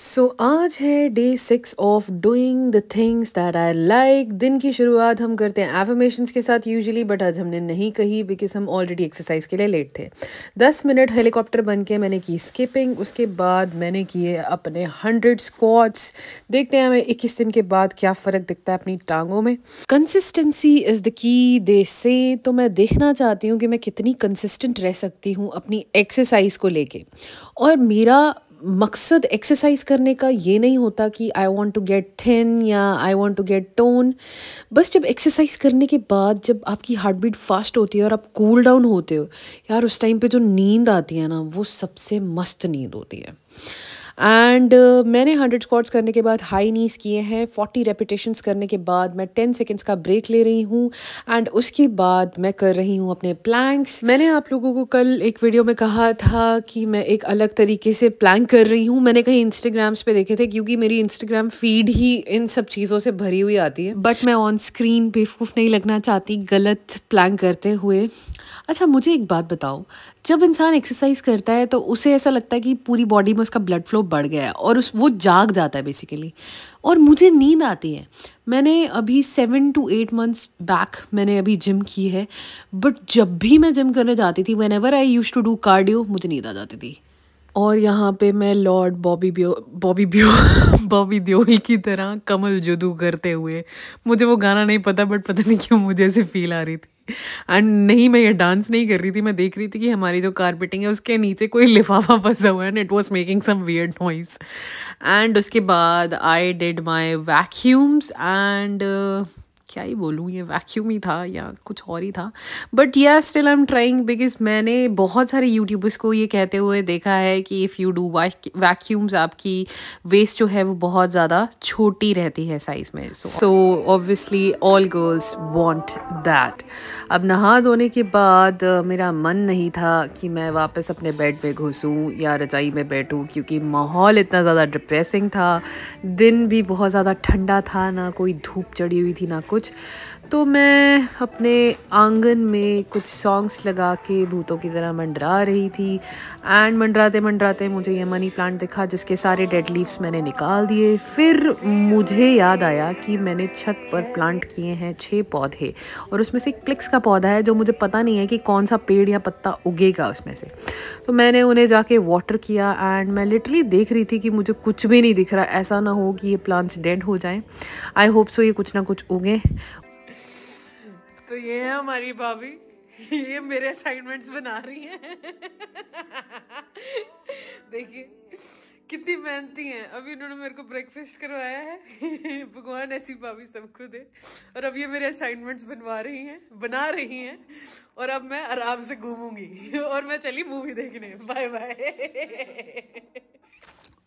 सो so, आज है day six of doing the things that I like दिन की शुरुआत हम करते हैं एफर्मेशन के साथ यूजुअली बट आज हमने नहीं कही बिकॉज हम ऑलरेडी एक्सरसाइज के लिए लेट थे दस मिनट हेलीकॉप्टर बन के मैंने की स्किपिंग उसके बाद मैंने किए अपने हंड्रेड स्क्वाट्स देखते हैं हमें इक्कीस दिन के बाद क्या फ़र्क दिखता है अपनी टांगों में कंसिस्टेंसी इज़ द की दे से तो मैं देखना चाहती हूँ कि मैं कितनी कंसिस्टेंट रह सकती हूँ अपनी एक्सरसाइज को लेके और मेरा मकसद एक्सरसाइज करने का ये नहीं होता कि I want to get thin या I want to get tone बस जब एक्सरसाइज करने के बाद जब आपकी हार्ट बीट फास्ट होती है और आप कूल cool डाउन होते हो यार उस टाइम पे जो नींद आती है ना वो सबसे मस्त नींद होती है एंड uh, मैंने हंड्रेड स्क्वाट्स करने के बाद हाई नीस किए हैं फोर्टी रेपिटेशंस करने के बाद मैं टेन सेकेंड्स का ब्रेक ले रही हूँ एंड उसके बाद मैं कर रही हूँ अपने प्लैंक्स मैंने आप लोगों को कल एक वीडियो में कहा था कि मैं एक अलग तरीके से प्लैंक कर रही हूँ मैंने कहीं इंस्टाग्राम्स पे देखे थे क्योंकि मेरी इंस्टाग्राम फीड ही इन सब चीज़ों से भरी हुई आती है बट मैं ऑन स्क्रीन बेवकूफ़ नहीं लगना चाहती गलत प्लैंक करते हुए अच्छा मुझे एक बात बताओ जब इंसान एक्सरसाइज करता है तो उसे ऐसा लगता है कि पूरी बॉडी में उसका ब्लड फ्लो बढ़ गया है और उस वो जाग जाता है बेसिकली और मुझे नींद आती है मैंने अभी seven to eight months back मैंने अभी जिम की है बट जब भी मैं जिम करने जाती थी whenever I used to do cardio मुझे नींद आ जाती थी और यहाँ पे मैं लॉर्ड बॉबी ब्यो बॉबी ब्यो बॉबी द्योही की तरह कमल जुदू करते हुए मुझे वो गाना नहीं पता बट पता नहीं क्यों मुझे ऐसे फील आ रही थी एंड नहीं मैं ये डांस नहीं कर रही थी मैं देख रही थी कि हमारी जो कारपेटिंग है उसके नीचे कोई लिफाफा फंसा हुआ है and it was making some weird noise and उसके बाद I did my vacuums and क्या ही बोलूँ ये वैक्यूम ही था या कुछ और ही था बट ये still I am trying because मैंने बहुत सारे यूट्यूबर्स को ये कहते हुए देखा है कि इफ़ यू डू वैक्यूम्स आपकी वेस्ट जो है वो बहुत ज़्यादा छोटी रहती है साइज़ में so obviously all girls want that अब नहा धोने के बाद मेरा मन नहीं था कि मैं वापस अपने बेड में घुसूँ या रजाई में बैठूँ क्योंकि माहौल इतना ज़्यादा डिप्रेसिंग था दिन भी बहुत ज़्यादा ठंडा था ना कोई धूप चढ़ी हुई थी ना कुछ कुछ तो मैं अपने आंगन में कुछ सॉन्ग्स लगा के भूतों की तरह मंडरा रही थी एंड मंडराते मंडराते मुझे ये मनी प्लांट दिखा जिसके सारे डेड लीव्स मैंने निकाल दिए फिर मुझे याद आया कि मैंने छत पर प्लांट किए हैं छः पौधे और उसमें से एक प्लिक्स का पौधा है जो मुझे पता नहीं है कि कौन सा पेड़ या पत्ता उगेगा उसमें से तो मैंने उन्हें जाके वाटर किया एंड मैं लिटरली देख रही थी कि मुझे कुछ भी नहीं दिख रहा ऐसा ना हो कि ये प्लांट्स डेड हो जाएं आई होप सो ये कुछ ना कुछ उगें तो ये है हमारी भाभी ये मेरे असाइनमेंट्स बना रही हैं देखिए कितनी मेहनती हैं अभी इन्होंने मेरे को ब्रेकफास्ट करवाया है भगवान ऐसी भाभी सबको दे और अब ये मेरे असाइनमेंट्स बनवा रही हैं बना रही हैं और अब मैं आराम से घूमूंगी और मैं चली मूवी देखने बाय बाय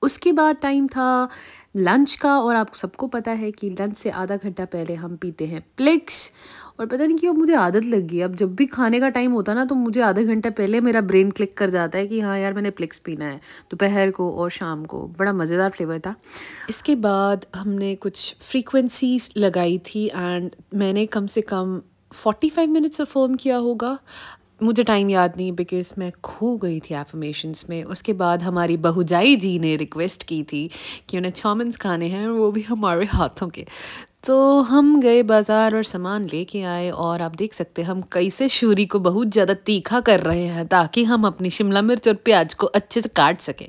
उसके बाद टाइम था लंच का और आप सबको पता है कि लंच से आधा घंटा पहले हम पीते हैं प्लिक्स और पता नहीं अब मुझे आदत लग गई अब जब भी खाने का टाइम होता ना तो मुझे आधा घंटा पहले मेरा ब्रेन क्लिक कर जाता है कि हाँ यार मैंने प्लिक्स पीना है दोपहर को और शाम को बड़ा मज़ेदार फ्लेवर था इसके बाद हमने कुछ फ्रीक्वेंसीज लगाई थी एंड मैंने कम से कम 45 मिनट्स परफॉर्म किया होगा मुझे टाइम याद नहीं बिकॉज मैं खो गई थी एफर्मेशंस में उसके बाद हमारी बहुजाई जी ने रिक्वेस्ट की थी कि उन्हें चाउमिन्स खाने हैं और वो भी हमारे हाथों के तो हम गए बाज़ार और सामान लेके आए और आप देख सकते हैं हम कैसे शूरी को बहुत ज़्यादा तीखा कर रहे हैं ताकि हम अपनी शिमला मिर्च और प्याज को अच्छे से काट सकें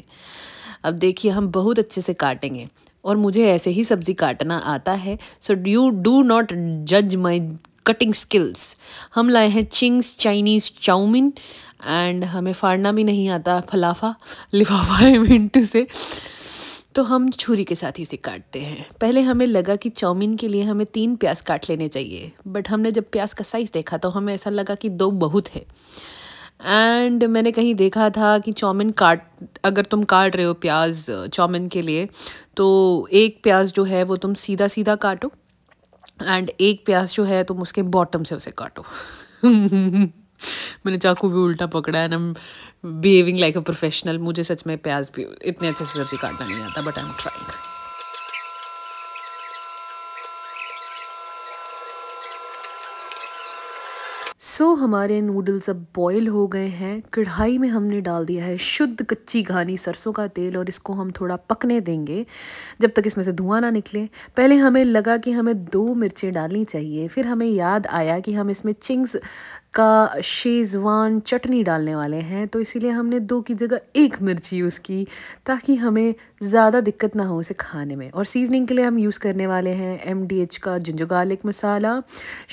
अब देखिए हम बहुत अच्छे से काटेंगे और मुझे ऐसे ही सब्ज़ी काटना आता है सो यू डू नॉट जज माई कटिंग स्किल्स हम लाए हैं चिंग्स चाइनीज़ चाउमिन एंड हमें फाड़ना भी नहीं आता फलाफा लिफाफा है मिनट से तो हम छुरी के साथ ही इसे काटते हैं पहले हमें लगा कि चाउमीन के लिए हमें तीन प्याज काट लेने चाहिए बट हमने जब प्याज का साइज़ देखा तो हमें ऐसा लगा कि दो बहुत है एंड मैंने कहीं देखा था कि चाउमीन काट अगर तुम काट रहे हो प्याज चाउमिन के लिए तो एक प्याज जो है वो तुम सीधा सीधा काटो एंड एक प्याज जो है तुम उसके बॉटम से उसे काटो मैंने चाकू भी उल्टा पकड़ा and am behaving like a professional मुझे सच में प्याज भी इतने अच्छे से सब्जी काटना नहीं आता but I am trying so so, हमारे नूडल्स अब बॉयल हो गए हैं कढ़ाई में हमने डाल दिया है शुद्ध कच्ची घानी सरसों का तेल और इसको हम थोड़ा पकने देंगे जब तक इसमें से धुआं ना निकले पहले हमें लगा कि हमें दो मिर्चें डालनी चाहिए फिर हमें याद आया कि हम इसमें चिंग्स का शेज़वान चटनी डालने वाले हैं तो इसीलिए हमने दो की जगह एक मिर्च यूज़ की ताकि हमें ज़्यादा दिक्कत ना हो उसे खाने में और सीजनिंग के लिए हम यूज़ करने वाले हैं एम डी एच का जिंजो garlic masala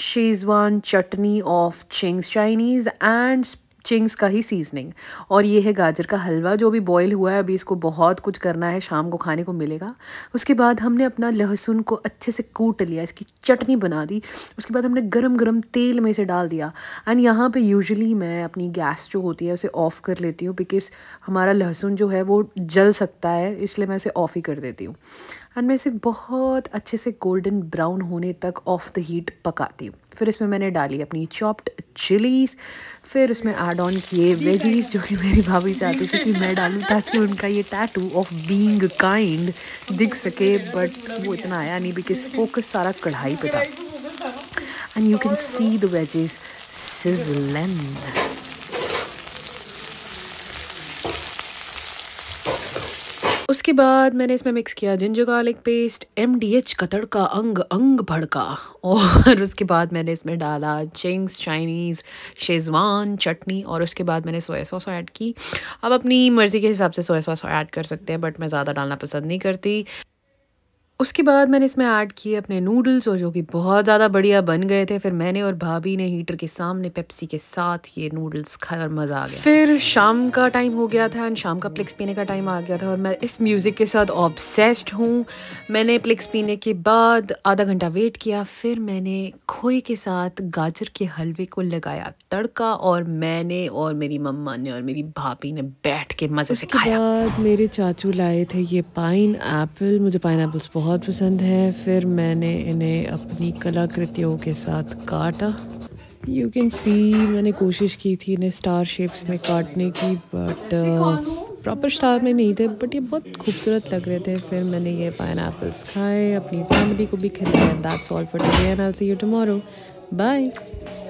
Schezwan chutney of Ching's Chinese and Ching's का ही सीजनिंग और ये है गाजर का हलवा जो भी बॉईल हुआ है अभी इसको बहुत कुछ करना है शाम को खाने को मिलेगा उसके बाद हमने अपना लहसुन को अच्छे से कूट लिया इसकी चटनी बना दी उसके बाद हमने गरम गरम तेल में इसे डाल दिया एंड यहाँ पे यूजुअली मैं अपनी गैस जो होती है उसे ऑफ़ कर लेती हूँ बिकॉज हमारा लहसुन जो है वो जल सकता है इसलिए मैं इसे ऑफ़ ही कर देती हूँ एंड मैं इसे बहुत अच्छे से गोल्डन ब्राउन होने तक ऑफ द हीट पकाती हूँ फिर इसमें मैंने डाली अपनी चॉप्ड चिलीज़ फिर उसमें ऐड ऑन किए वेजीज जो कि मेरी भाभी चाहती थी कि मैं डालूँ ताकि उनका ये टैटू ऑफ बीइंग काइंड दिख सके बट वो इतना आया नहीं बिकॉज फोकस सारा कढ़ाई पे था and you can see the veggies sizzling उसके बाद मैंने इसमें मिक्स किया ginger garlic paste M D H का तड़का अंग अंग भड़का और उसके बाद मैंने इसमें डाला चिंग्स चाइनीज़ शेजवान चटनी और उसके बाद मैंने सोया सॉस ऐड की अब अपनी मर्ज़ी के हिसाब से सोया सॉस ऐड कर सकते हैं बट मैं ज़्यादा डालना पसंद नहीं करती उसके बाद मैंने इसमें ऐड किए अपने नूडल्स और जो कि बहुत ज़्यादा बढ़िया बन गए थे फिर मैंने और भाभी ने हीटर के सामने पेप्सी के साथ ये नूडल्स खाए और मज़ा आ गया फिर शाम का टाइम हो गया था एंड शाम का प्लिक्स पीने का टाइम आ गया था और मैं इस म्यूज़िक के साथ ऑब्सेस्ड हूँ मैंने प्लिक्स पीने के बाद आधा घंटा वेट किया फिर मैंने खोए के साथ गाजर के हलवे को लगाया तड़का और मैंने और मेरी मम्मा ने और मेरी भाभी ने बैठ के मज़े से खाया मेरे चाचू लाए थे ये पाइन मुझे पाइन बहुत बहुत पसंद है फिर मैंने इन्हें अपनी कलाकृतियों के साथ काटा यू कैन सी मैंने कोशिश की थी इन्हें स्टार शेप्स में काटने की बट प्रॉपर स्टार में नहीं थे बट ये बहुत खूबसूरत लग रहे थे फिर मैंने ये पाइन एपल्स खाए अपनी फैमिली को भी खिलाया that's all for today and I see you tomorrow bye